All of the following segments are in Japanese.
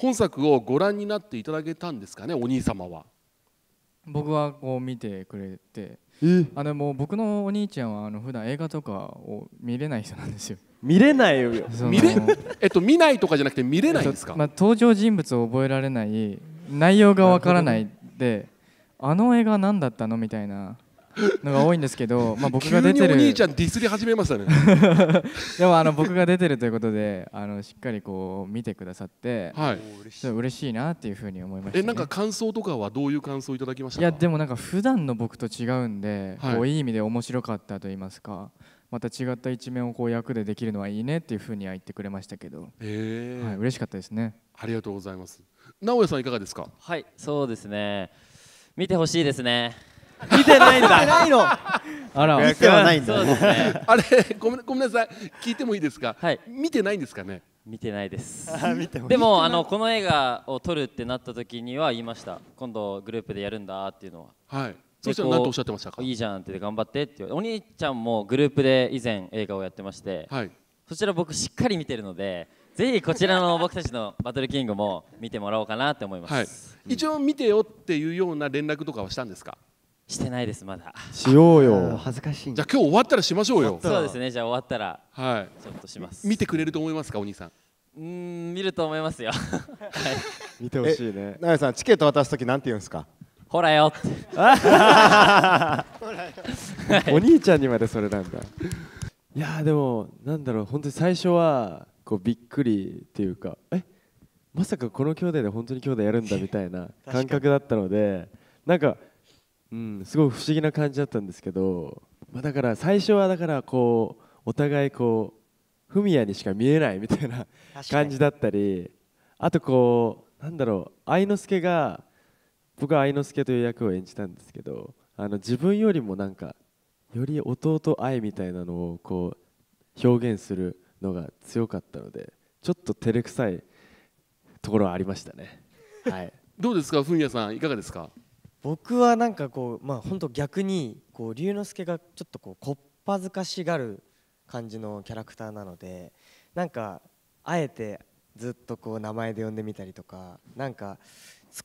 本作をご覧になっていただけたんですかねお兄様は僕はこう見てくれてあでも僕のお兄ちゃんはあの普段映画とかを見れない人なんですよ見れないよ見れえっと見ないとかじゃなくて見れないですか、まあ、登場人物を覚えられない内容がわからないであの映画何だったのみたいなのが多いんですけど、まあ、僕が出てるお兄ちゃんディスり始めましたね でもあの僕が出てるということであのしっかりこう見てくださって、はい、嬉しいなっていうふうに思いました、ね、えなんか感想とかはどういう感想いただきましたいやでもなんか普段の僕と違うんで、はい、こういい意味で面白かったと言いますかまた違った一面をこう役でできるのはいいねっていうふうには言ってくれましたけど、えーはい、嬉しかったですねありがとうございます直哉さんいかがですかはいそうですね見てほしいですね見てないんだ。見てないの。あら、見てはないんだ、ねね、あれ、ごめん、ごめんなさい、聞いてもいいですか。はい。見てないんですかね。見てないです。でも、あの、この映画を撮るってなった時には言いました。今度グループでやるんだっていうのは。はい。そしたらんとおっしゃってましたかいいじゃんって頑張ってってお兄ちゃんもグループで以前映画をやってまして、はい、そちら僕しっかり見てるのでぜひこちらの僕たちのバトルキングも見てもらおうかなって思います、はい、一応見てよっていうような連絡とかはしたんですかしてないですまだしようよ恥ずかしいじゃあ今日終わったらしましょうよそうですねじゃあ終わったらはいちょっとします見てくれると思いますかお兄さんうん見ると思いますよ はい見てほしいねなやさんチケット渡す時なんて言うんですかほらよお兄ちゃんにまでそれなんだいやでもなんだろう本当に最初はこうびっくりっていうかえまさかこの兄弟で本当に兄弟やるんだみたいな 感覚だったのでなんかうん、すごい不思議な感じだったんですけど、まあ、だから最初はだからこうお互いこうフミヤにしか見えないみたいな感じだったりあとこうなんだろう愛之助が僕は愛之助という役を演じたんですけどあの自分よりもなんかより弟愛みたいなのをこう表現するのが強かったのでちょっと照れくさいところはありましたね。はい、どうですか、ふミやさん、いかがですか。僕はなんかこうまあ本当逆にこう龍之介がちょっとこうこっぱずかしがる感じのキャラクターなのでなんかあえてずっとこう名前で呼んでみたりとかなんか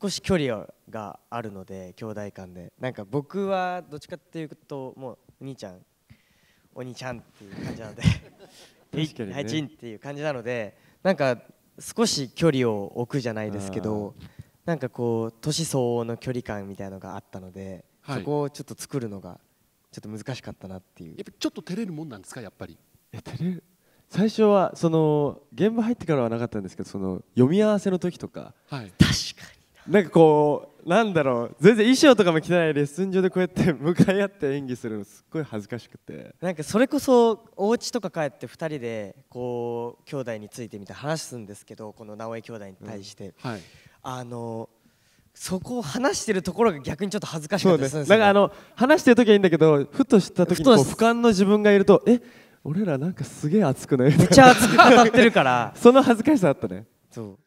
少し距離があるので兄弟間でなんか僕はどっちかっていうともうお兄ちゃんお兄ちゃんっていう感じなのではいちっていう感じなのでなんか少し距離を置くじゃないですけど。なんかこう年相応の距離感みたいのがあったので、はい、そこをちょっと作るのがちょっと難しかったなっていうやっぱちょっと照れるもんなんですかやっぱりえ照れる最初はその現場入ってからはなかったんですけどその読み合わせの時とか、はい、確かになんかこうなんだろう全然衣装とかも着てないレッスン上でこうやって向かい合って演技するのすっごい恥ずかしくてなんかそれこそお家とか帰って2人でこう兄弟についてみて話すんですけどこの直江兄弟に対して、うん、はいあのそこを話してるところが逆にちょっと恥ずかしかったです、ね、なんかあの話してる時はいいんだけどふとした時に俯瞰の自分がいるとえ俺らなんかすげえ熱くないめっちゃ熱く語ってるから その恥ずかしさあったねそう